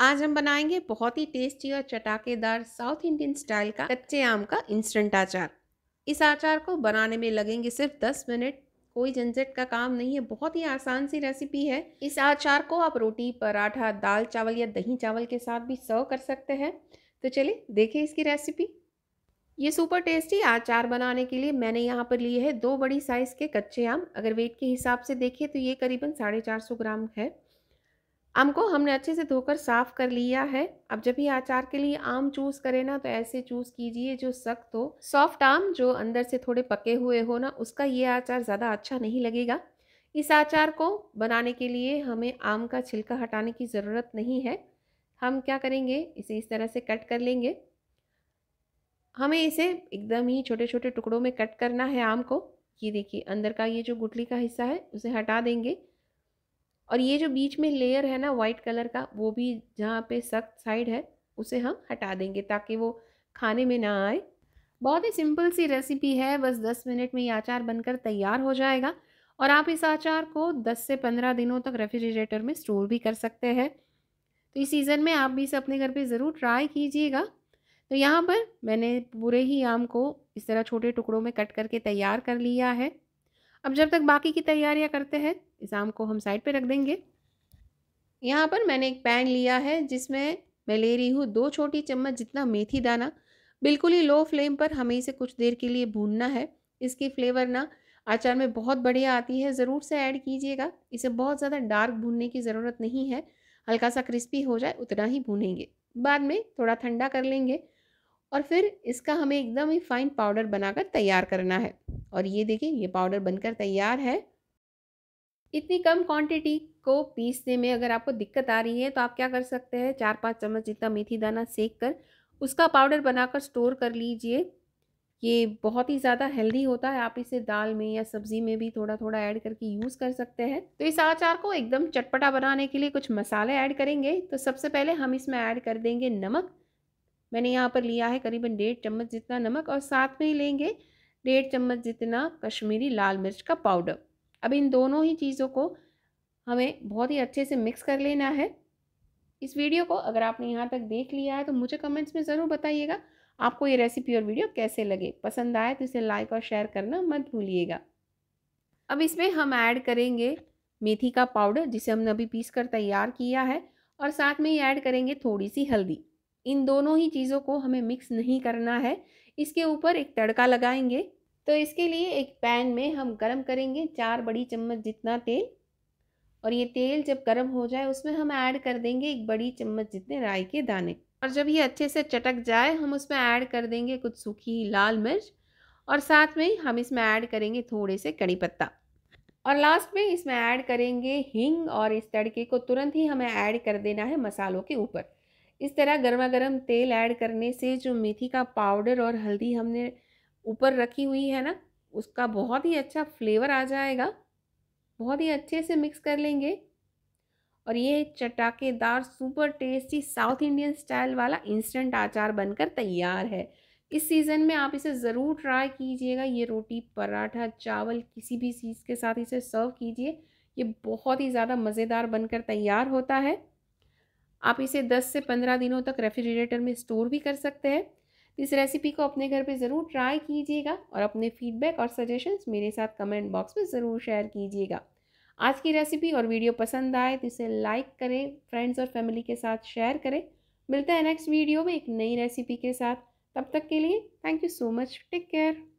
आज हम बनाएंगे बहुत ही टेस्टी और चटाकेदार साउथ इंडियन स्टाइल का कच्चे आम का इंस्टेंट आचार इस आचार को बनाने में लगेंगे सिर्फ दस मिनट कोई झंझट का काम नहीं है बहुत ही आसान सी रेसिपी है इस अचार को आप रोटी पराठा दाल चावल या दही चावल के साथ भी सर्व कर सकते हैं तो चलिए देखें इसकी रेसिपी ये सुपर टेस्टी आचार बनाने के लिए मैंने यहाँ पर लिए है दो बड़ी साइज़ के कच्चे आम अगर वेट के हिसाब से देखें तो ये करीबन साढ़े चार सौ ग्राम है आम को हमने अच्छे से धोकर साफ़ कर लिया है अब जब भी अचार के लिए आम चूज़ करें ना तो ऐसे चूज़ कीजिए जो सख्त हो सॉफ्ट आम जो अंदर से थोड़े पके हुए हो ना उसका ये अचार ज़्यादा अच्छा नहीं लगेगा इस अचार को बनाने के लिए हमें आम का छिलका हटाने की ज़रूरत नहीं है हम क्या करेंगे इसे इस तरह से कट कर लेंगे हमें इसे एकदम ही छोटे छोटे टुकड़ों में कट करना है आम को ये देखिए अंदर का ये जो गुटली का हिस्सा है उसे हटा देंगे और ये जो बीच में लेयर है ना वाइट कलर का वो भी जहाँ पे सख्त साइड है उसे हम हटा देंगे ताकि वो खाने में ना आए बहुत ही सिंपल सी रेसिपी है बस दस मिनट में ये अचार बनकर तैयार हो जाएगा और आप इस अचार को दस से पंद्रह दिनों तक रेफ्रिजरेटर में स्टोर भी कर सकते हैं तो इस सीज़न में आप भी इसे अपने घर पे ज़रूर ट्राई कीजिएगा तो यहाँ पर मैंने पूरे ही आम को इस तरह छोटे टुकड़ों में कट करके तैयार कर लिया है अब जब तक बाकी की तैयारियाँ करते हैं इस आम को हम साइड पे रख देंगे यहाँ पर मैंने एक पैन लिया है जिसमें मैं ले रही हूँ दो छोटी चम्मच जितना मेथी दाना बिल्कुल ही लो फ्लेम पर हमें इसे कुछ देर के लिए भूनना है इसकी फ्लेवर ना अचार में बहुत बढ़िया आती है ज़रूर से ऐड कीजिएगा इसे बहुत ज़्यादा डार्क भूनने की ज़रूरत नहीं है हल्का सा क्रिस्पी हो जाए उतना ही भूनेंगे बाद में थोड़ा ठंडा कर लेंगे और फिर इसका हमें एकदम ही फाइन पाउडर बनाकर तैयार करना है और ये देखिए ये पाउडर बनकर तैयार है इतनी कम क्वांटिटी को पीसने में अगर आपको दिक्कत आ रही है तो आप क्या कर सकते हैं चार पाँच चम्मच जितना मेथी दाना सेक कर उसका पाउडर बनाकर स्टोर कर लीजिए ये बहुत ही ज़्यादा हेल्दी होता है आप इसे दाल में या सब्ज़ी में भी थोड़ा थोड़ा ऐड करके यूज़ कर सकते हैं तो इस अचार को एकदम चटपटा बनाने के लिए कुछ मसाले ऐड करेंगे तो सबसे पहले हम इसमें ऐड कर देंगे नमक मैंने यहाँ पर लिया है करीबन डेढ़ चम्मच जितना नमक और साथ में ही लेंगे डेढ़ चम्मच जितना कश्मीरी लाल मिर्च का पाउडर अब इन दोनों ही चीज़ों को हमें बहुत ही अच्छे से मिक्स कर लेना है इस वीडियो को अगर आपने यहाँ तक देख लिया है तो मुझे कमेंट्स में ज़रूर बताइएगा आपको ये रेसिपी और वीडियो कैसे लगे पसंद आए तो इसे लाइक और शेयर करना मत भूलिएगा अब इसमें हम ऐड करेंगे मेथी का पाउडर जिसे हमने अभी पीस कर तैयार किया है और साथ में ऐड करेंगे थोड़ी सी हल्दी इन दोनों ही चीज़ों को हमें मिक्स नहीं करना है इसके ऊपर एक तड़का लगाएंगे तो इसके लिए एक पैन में हम गरम करेंगे चार बड़ी चम्मच जितना तेल और ये तेल जब गर्म हो जाए उसमें हम ऐड कर देंगे एक बड़ी चम्मच जितने राई के दाने और जब ये अच्छे से चटक जाए हम उसमें ऐड कर देंगे कुछ सूखी लाल मिर्च और साथ में हम इसमें ऐड करेंगे थोड़े से कड़ी पत्ता और लास्ट में इसमें ऐड करेंगे हींग और इस तड़के को तुरंत ही हमें ऐड कर देना है मसालों के ऊपर इस तरह गर्मा गर्म तेल ऐड करने से जो मेथी का पाउडर और हल्दी हमने ऊपर रखी हुई है ना उसका बहुत ही अच्छा फ्लेवर आ जाएगा बहुत ही अच्छे से मिक्स कर लेंगे और ये चटाकेदार super tasty south Indian style वाला इंस्टेंट आचार बनकर तैयार है इस सीज़न में आप इसे ज़रूर ट्राई कीजिएगा ये रोटी पराठा चावल किसी भी चीज़ के साथ इसे सर्व कीजिए ये बहुत ही ज़्यादा मज़ेदार बनकर तैयार होता है आप इसे 10 से 15 दिनों तक रेफ्रिजरेटर में स्टोर भी कर सकते हैं इस रेसिपी को अपने घर पे ज़रूर ट्राई कीजिएगा और अपने फीडबैक और सजेशंस मेरे साथ कमेंट बॉक्स में ज़रूर शेयर कीजिएगा आज की रेसिपी और वीडियो पसंद आए तो इसे लाइक करें फ्रेंड्स और फैमिली के साथ शेयर करें मिलते हैं नेक्स्ट वीडियो में एक नई रेसिपी के साथ तब तक के लिए thank you so much take care